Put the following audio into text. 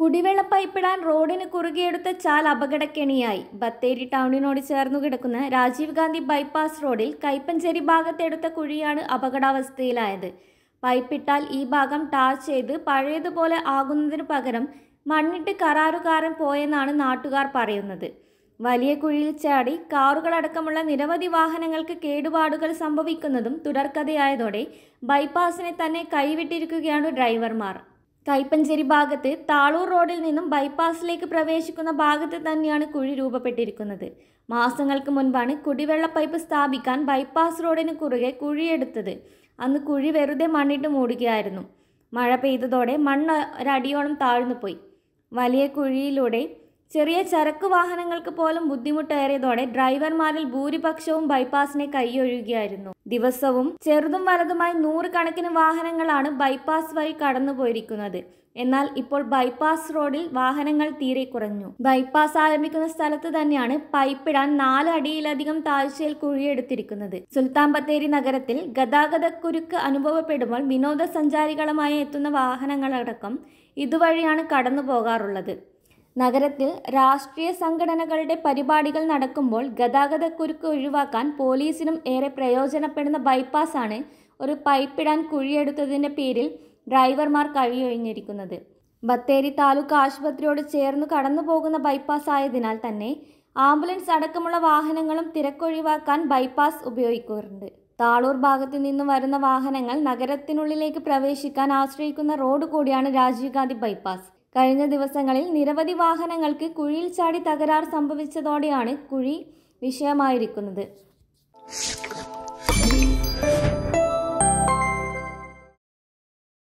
കുടിവെള്ള പൈപ്പിടാൻ റോഡിന് കുറുകിയെടുത്ത ചാൽ അപകടക്കെണിയായി ബത്തേരി ടൗണിനോട് ചേർന്നു കിടക്കുന്ന രാജീവ് ഗാന്ധി ബൈപ്പാസ് റോഡിൽ കൈപ്പഞ്ചേരി ഭാഗത്തെടുത്ത കുഴിയാണ് അപകടാവസ്ഥയിലായത് പൈപ്പിട്ടാൽ ഈ ഭാഗം ടാർ ചെയ്ത് പഴയതുപോലെ ആകുന്നതിന് പകരം മണ്ണിട്ട് കരാറുകാരൻ പോയെന്നാണ് നാട്ടുകാർ പറയുന്നത് വലിയ കുഴിയിൽ ചാടി കാറുകളടക്കമുള്ള നിരവധി വാഹനങ്ങൾക്ക് കേടുപാടുകൾ സംഭവിക്കുന്നതും തുടർക്കഥയായതോടെ ബൈപ്പാസിനെ തന്നെ കൈവിട്ടിരിക്കുകയാണ് ഡ്രൈവർമാർ കൈപ്പഞ്ചേരി ഭാഗത്ത് താളൂർ റോഡിൽ നിന്നും ബൈപ്പാസിലേക്ക് പ്രവേശിക്കുന്ന ഭാഗത്ത് തന്നെയാണ് കുഴി രൂപപ്പെട്ടിരിക്കുന്നത് മാസങ്ങൾക്ക് മുൻപാണ് കുടിവെള്ള പൈപ്പ് സ്ഥാപിക്കാൻ ബൈപ്പാസ് റോഡിന് കുറുകെ കുഴിയെടുത്തത് അന്ന് കുഴി വെറുതെ മണ്ണിട്ട് മൂടുകയായിരുന്നു മഴ പെയ്തതോടെ മണ്ണ് ഒരടിയോളം താഴ്ന്നുപോയി വലിയ കുഴിയിലൂടെ ചെറിയ ചരക്ക് വാഹനങ്ങൾക്ക് പോലും ബുദ്ധിമുട്ടേറിയതോടെ ഡ്രൈവർമാരിൽ ഭൂരിപക്ഷവും ബൈപ്പാസിനെ കൈയൊഴുകിയായിരുന്നു ദിവസവും ചെറുതും വലുതുമായി നൂറുകണക്കിന് വാഹനങ്ങളാണ് ബൈപ്പാസ് വഴി കടന്നുപോയിരിക്കുന്നത് എന്നാൽ ഇപ്പോൾ ബൈപ്പാസ് റോഡിൽ വാഹനങ്ങൾ തീരെ കുറഞ്ഞു ബൈപ്പാസ് ആരംഭിക്കുന്ന സ്ഥലത്ത് തന്നെയാണ് പൈപ്പിടാൻ നാല് അടിയിലധികം താഴ്ചയിൽ കുഴിയെടുത്തിരിക്കുന്നത് സുൽത്താൻ ബത്തേരി നഗരത്തിൽ ഗതാഗതക്കുരുക്ക് അനുഭവപ്പെടുമ്പോൾ വിനോദസഞ്ചാരികളുമായി എത്തുന്ന വാഹനങ്ങളടക്കം ഇതുവഴിയാണ് കടന്നു പോകാറുള്ളത് നഗരത്തിൽ രാഷ്ട്രീയ സംഘടനകളുടെ പരിപാടികൾ നടക്കുമ്പോൾ ഗതാഗതക്കുരുക്ക് ഒഴിവാക്കാൻ പോലീസിനും ഏറെ പ്രയോജനപ്പെടുന്ന ബൈപ്പാസാണ് ഒരു പൈപ്പിടാൻ കുഴിയെടുത്തതിൻ്റെ പേരിൽ ഡ്രൈവർമാർ കഴിയൊഴിഞ്ഞിരിക്കുന്നത് ബത്തേരി താലൂക്ക് ആശുപത്രിയോട് ചേർന്ന് കടന്നു പോകുന്ന ബൈപ്പാസ് ആയതിനാൽ തന്നെ ആംബുലൻസ് അടക്കമുള്ള വാഹനങ്ങളും തിരക്കൊഴിവാക്കാൻ ബൈപ്പാസ് ഉപയോഗിക്കാറുണ്ട് താളൂർ ഭാഗത്തു നിന്നും വരുന്ന വാഹനങ്ങൾ നഗരത്തിനുള്ളിലേക്ക് പ്രവേശിക്കാൻ ആശ്രയിക്കുന്ന റോഡ് കൂടിയാണ് രാജീവ് ഗാന്ധി ബൈപ്പാസ് കഴിഞ്ഞ ദിവസങ്ങളിൽ നിരവധി വാഹനങ്ങൾക്ക് കുഴിയിൽ ചാടി തകരാർ സംഭവിച്ചതോടെയാണ് കുഴി വിഷയമായിരിക്കുന്നത്